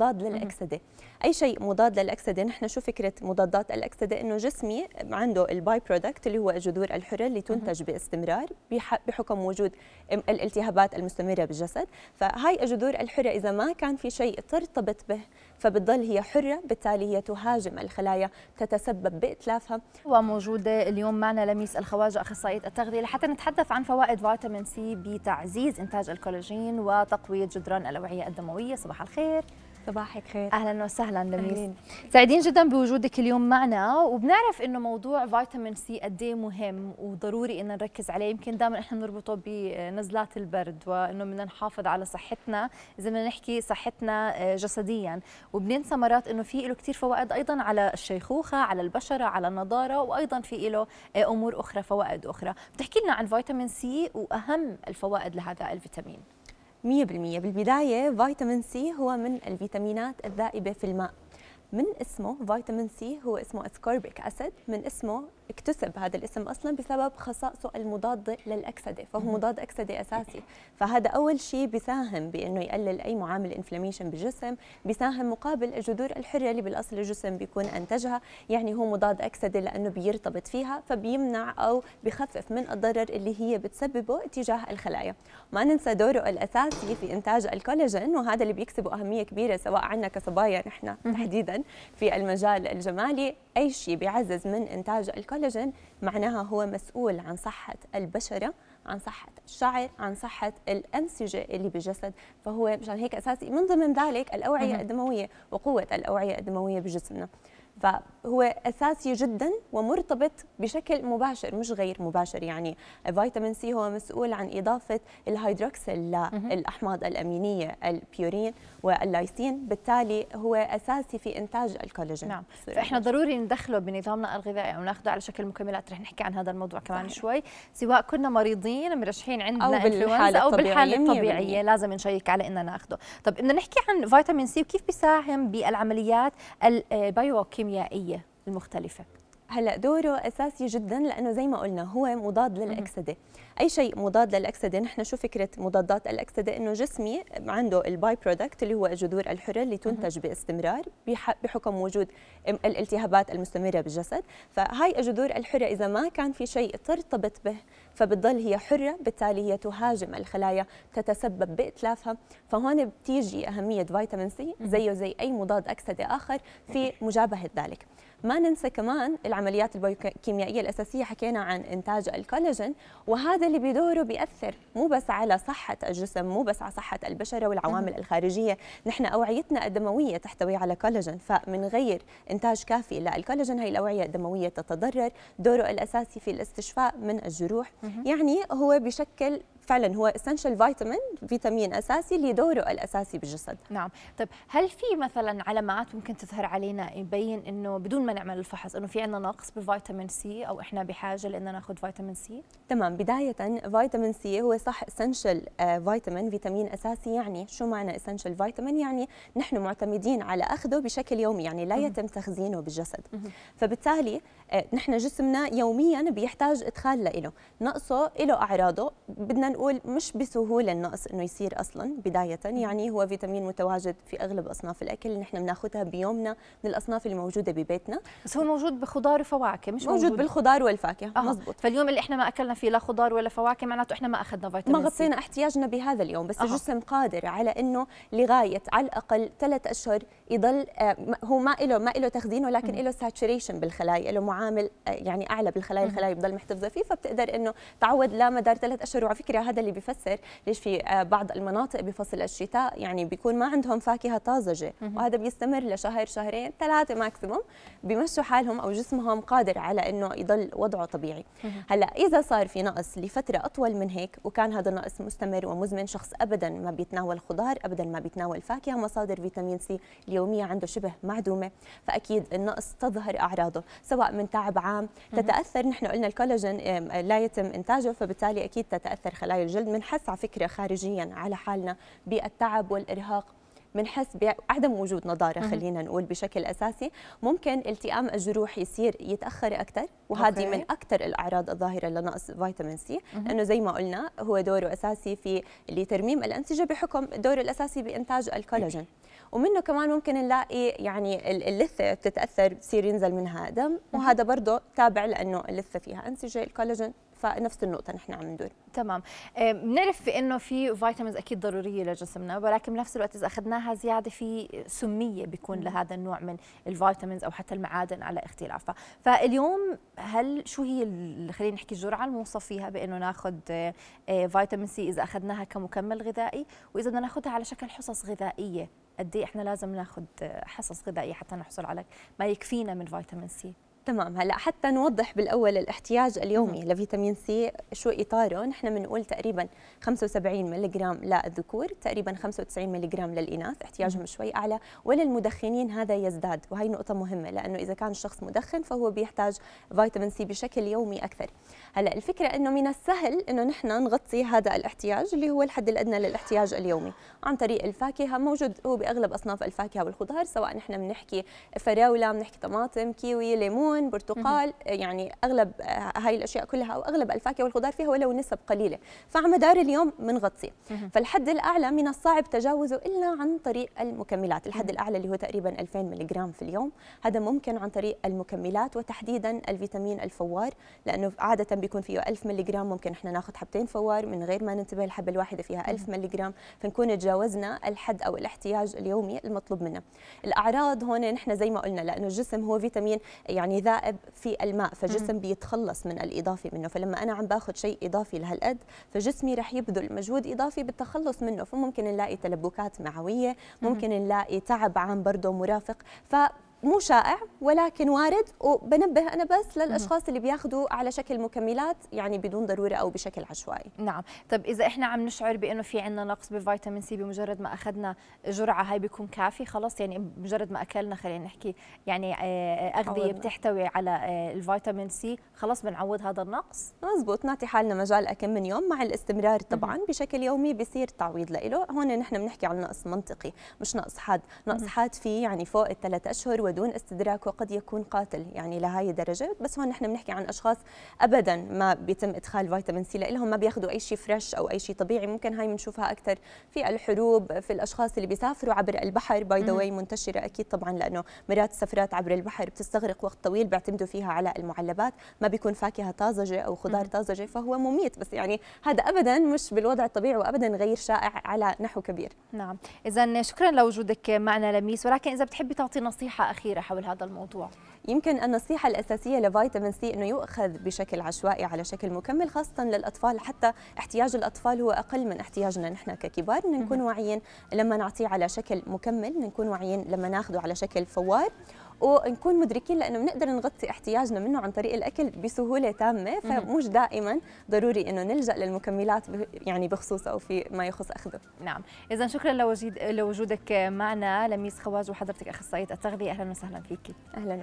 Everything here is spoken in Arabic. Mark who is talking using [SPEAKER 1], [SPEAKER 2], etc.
[SPEAKER 1] مضاد للاكسده اي شيء مضاد للاكسده نحن شو فكره مضادات الاكسده انه جسمي عنده الباي برودكت اللي هو الجذور الحره اللي تنتج باستمرار بحكم وجود الالتهابات المستمره بالجسد فهاي الجذور الحره اذا ما كان في شيء ترتبط به فبتضل هي حره بالتالي هي تهاجم الخلايا تتسبب باتلافها وموجوده اليوم معنا لميس الخواجه اخصائيه التغذيه لحتى نتحدث عن فوائد فيتامين
[SPEAKER 2] سي بتعزيز انتاج الكولاجين وتقويه جدران الاوعيه الدمويه صباح الخير صباحك خير اهلا وسهلا لميس سعيدين جدا بوجودك اليوم معنا وبنعرف انه موضوع فيتامين سي قد ايه مهم وضروري ان نركز عليه يمكن دائما احنا بنربطه بنزلات البرد وانه بدنا نحافظ على صحتنا اذا بدنا نحكي صحتنا آه، جسديا وبننسى مرات انه في له كثير فوائد ايضا على الشيخوخه على البشره على النضاره وايضا في له آه، امور اخرى فوائد اخرى بتحكي لنا عن فيتامين سي واهم
[SPEAKER 1] الفوائد لهذا الفيتامين 100% بالبداية فيتامين سي هو من الفيتامينات الذائبة في الماء من اسمه فيتامين سي هو اسمه اسكوربيك اسيد من اسمه اكتسب هذا الاسم اصلا بسبب خصائصه المضاده للاكسده فهو مضاد اكسده اساسي فهذا اول شيء بيساهم بانه يقلل اي معامل انفلاميشن بالجسم بيساهم مقابل الجذور الحره اللي بالاصل الجسم بيكون انتجها يعني هو مضاد اكسده لانه بيرتبط فيها فبيمنع او بخفف من الضرر اللي هي بتسببه تجاه الخلايا ما ننسى دوره الاساسي في انتاج الكولاجين وهذا اللي بيكسبه اهميه كبيره سواء عنا كصبايا نحن تحديدا في المجال الجمالي أي شيء بيعزز من إنتاج الكولاجين معناها هو مسؤول عن صحة البشرة عن صحة الشعر عن صحة الأنسجة اللي بالجسد فهو مشان هيك أساسي من ضمن ذلك الأوعية الدموية وقوة الأوعية الدموية بجسمنا فهو اساسي جدا ومرتبط بشكل مباشر مش غير مباشر يعني فيتامين سي هو مسؤول عن اضافه الهيدروكسل للاحماض الامينيه البيورين واللايسين بالتالي هو اساسي في انتاج الكولاجين نعم فاحنا ضروري ندخله بنظامنا الغذائي
[SPEAKER 2] او ناخذه على شكل مكملات رح نحكي عن هذا الموضوع كمان صحيح. شوي سواء كنا مريضين مرشحين عندنا او الطبيعيه او بالحاله الطبيعيه لازم نشيك على اننا ناخذه طب بدنا نحكي عن فيتامين سي وكيف بيساهم بالعمليات البيوكيميائيه آه، الكيميائية المختلفة
[SPEAKER 1] هلا دوره اساسي جدا لانه زي ما قلنا هو مضاد للاكسده اي شيء مضاد للاكسده نحن شو فكره مضادات الاكسده انه جسمي عنده الباي برودكت اللي هو الجذور الحره اللي تنتج باستمرار بحكم وجود الالتهابات المستمره بالجسد فهاي الجذور الحره اذا ما كان في شيء ترتبط به فبتضل هي حره بالتالي هي تهاجم الخلايا تتسبب باتلافها فهون بتيجي اهميه فيتامين سي زيه زي اي مضاد اكسده اخر في مجابهه ذلك ما ننسى كمان العمليات البيوكيميائية الأساسية حكينا عن إنتاج الكولاجين وهذا اللي بدوره بيأثر مو بس على صحة الجسم مو بس على صحة البشرة والعوامل الخارجية نحن أوعيتنا الدموية تحتوي على كولاجين فمن غير إنتاج كافي للكولاجين هي الأوعية الدموية تتضرر دوره الأساسي في الاستشفاء من الجروح يعني هو بشكل فعلا هو اسينشال فيتامين فيتامين اساسي اللي دوره الاساسي بالجسد نعم طيب
[SPEAKER 2] هل في مثلا علامات ممكن تظهر علينا يبين انه بدون ما نعمل الفحص انه في عندنا نقص بفيتامين سي او احنا بحاجه لان ناخذ فيتامين
[SPEAKER 1] سي تمام بدايه فيتامين سي هو صح اسينشال آه، فيتامين فيتامين اساسي يعني شو معنى اسينشال فيتامين يعني نحن معتمدين على اخذه بشكل يومي يعني لا يتم تخزينه بالجسد فبالتالي آه، نحن جسمنا يوميا بيحتاج ادخال له نقصه له اعراضه بدنا بنقول مش بسهوله النقص انه يصير اصلا بدايه يعني هو فيتامين متواجد في اغلب اصناف الاكل اللي نحن بناخذها بيومنا من الاصناف الموجوده ببيتنا بس هو موجود بخضار وفواكه مش موجود, موجود بالخضار والفاكهه آه. مزبوط فاليوم اللي احنا ما اكلنا فيه لا خضار ولا فواكه معناته احنا ما اخذنا فيتامين ما غطينا احتياجنا بهذا اليوم بس آه. الجسم قادر على انه لغايه على الاقل ثلاث اشهر يضل آه، هو ما له ما له تخزين ولكن له ساتوريشن بالخلايا له معامل آه، يعني اعلى بالخلايا الخلايا بتضل محتفظه فيه فبتقدر انه تعود لمدار ثلاث اشهر وعلى فكره هذا اللي بيفسر ليش في آه، بعض المناطق بفصل الشتاء يعني بيكون ما عندهم فاكهه طازجه وهذا بيستمر لشهر شهرين ثلاثه ماكسيموم بيمشوا حالهم او جسمهم قادر على انه يضل وضعه طبيعي هلا اذا صار في نقص لفتره اطول من هيك وكان هذا النقص مستمر ومزمن شخص ابدا ما بيتناول خضار ابدا ما بيتناول فاكهه مصادر فيتامين سي اليوميه عنده شبه معدومه فاكيد النقص تظهر اعراضه سواء من تعب عام تتاثر نحن قلنا الكولاجين لا يتم انتاجه فبالتالي اكيد تتاثر خلايا خلايا الجلد بنحس على فكره خارجيا على حالنا بالتعب والارهاق بنحس بعدم وجود نضاره خلينا نقول بشكل اساسي ممكن التئام الجروح يصير يتاخر اكثر وهذه من اكثر الاعراض الظاهره لنقص فيتامين سي لانه زي ما قلنا هو دوره اساسي في لترميم الانسجه بحكم دوره الاساسي بانتاج الكولاجين ومنه كمان ممكن نلاقي يعني اللثه بتتاثر بصير ينزل منها دم وهذا برضه تابع لانه اللثه فيها انسجه الكولاجين فنفس النقطه نحن عم ندور تمام آه،
[SPEAKER 2] بنعرف انه في فيتامينز اكيد ضروريه لجسمنا ولكن بنفس الوقت اذا اخذناها زياده في سميه بيكون لهذا النوع من الفيتامينز او حتى المعادن على اختلافها فاليوم هل شو هي خلينا نحكي الجرعه الموصف فيها بانه ناخذ فيتامين سي اذا اخذناها كمكمل غذائي واذا بدنا ناخذها على شكل حصص غذائيه قد إيه احنا لازم ناخذ آه، حصص غذائيه حتى نحصل على ما يكفينا من فيتامين سي
[SPEAKER 1] تمام هلا حتى نوضح بالاول الاحتياج اليومي مم. لفيتامين سي شو اطاره نحن بنقول تقريبا 75 ملغ للذكور تقريبا 95 ملغ للاناث احتياجهم مم. شوي اعلى وللمدخنين هذا يزداد وهي نقطه مهمه لانه اذا كان الشخص مدخن فهو بيحتاج فيتامين سي بشكل يومي اكثر هلا الفكره انه من السهل انه نحن نغطي هذا الاحتياج اللي هو الحد الادنى للاحتياج اليومي عن طريق الفاكهه موجود هو باغلب اصناف الفاكهه والخضار سواء نحن بنحكي فراوله بنحكي طماطم كيوي ليمون ليمون برتقال آه، يعني اغلب آه، هاي الاشياء كلها او اغلب الفاكهه والخضار فيها ولو نسب قليله فعلى مدار اليوم بنغطي فالحد الاعلى من الصعب تجاوزه الا عن طريق المكملات الحد الاعلى اللي هو تقريبا 2000 ملغ في اليوم هذا ممكن عن طريق المكملات وتحديدا الفيتامين الفوار لانه عاده بيكون فيه 1000 ملغ ممكن احنا ناخذ حبتين فوار من غير ما ننتبه الحبه الواحده فيها 1000 ملغ فنكون تجاوزنا الحد او الاحتياج اليومي المطلوب منا الاعراض هون نحن زي ما قلنا لانه الجسم هو فيتامين يعني ذائب في الماء فجسم بيتخلص من الاضافي منه فلما انا عم باخذ شيء اضافي لهالقد فجسمي رح يبذل مجهود اضافي بالتخلص منه فممكن نلاقي تلبكات معويه ممكن نلاقي تعب عام برضه مرافق ف مو شائع ولكن وارد وبنبه انا بس للاشخاص اللي بياخذوا على شكل مكملات يعني بدون ضروره او بشكل عشوائي نعم طب اذا
[SPEAKER 2] احنا عم نشعر بانه في عندنا نقص بفيتامين سي بمجرد ما اخذنا جرعه هاي بيكون كافي خلاص يعني بمجرد ما اكلنا خلينا نحكي يعني آه، آه، اغذيه بتحتوي على آه، الفيتامين
[SPEAKER 1] سي خلاص بنعوض هذا النقص مزبوط نعطي حالنا مجال كم من يوم مع الاستمرار طبعا بشكل يومي بصير تعويض له هون نحن بنحكي عن نقص منطقي مش نقص حاد نقص حاد فيه يعني فوق الثلاث اشهر ودون استدراك وقد يكون قاتل يعني لهي الدرجه بس هون نحن بنحكي عن اشخاص ابدا ما بيتم ادخال فيتامين سي لهم ما بياخذوا اي شيء فريش او اي شيء طبيعي ممكن هاي بنشوفها اكثر في الحروب في الاشخاص اللي بيسافروا عبر البحر باي ذا منتشره اكيد طبعا لانه مرات السفرات عبر البحر بتستغرق وقت طويل بيعتمدوا فيها على المعلبات ما بيكون فاكهه طازجه او خضار طازجه فهو مميت بس يعني هذا ابدا مش بالوضع الطبيعي وابدا غير شائع على نحو كبير نعم اذا شكرا لوجودك معنا لميس ولكن اذا بتحبي تعطي نصيحه الأخيرة حول هذا الموضوع؟ يمكن النصيحة الأساسية لفيتامين سي أنه يؤخذ بشكل عشوائي على شكل مكمل خاصة للأطفال حتى احتياج الأطفال هو أقل من احتياجنا نحن ككبار نكون واعيين لما نعطيه على شكل مكمل نكون واعيين لما ناخذه على شكل فوار ونكون مدركين لانه بنقدر نغطي احتياجنا منه عن طريق الاكل بسهوله تامه فمش دائما ضروري انه نلجا للمكملات يعني بخصوص او في ما يخص اخذه. نعم، اذا شكرا لوجودك معنا لميس
[SPEAKER 2] خواج وحضرتك اخصائيه التغذيه اهلا وسهلا فيك. اهلا وسهلا.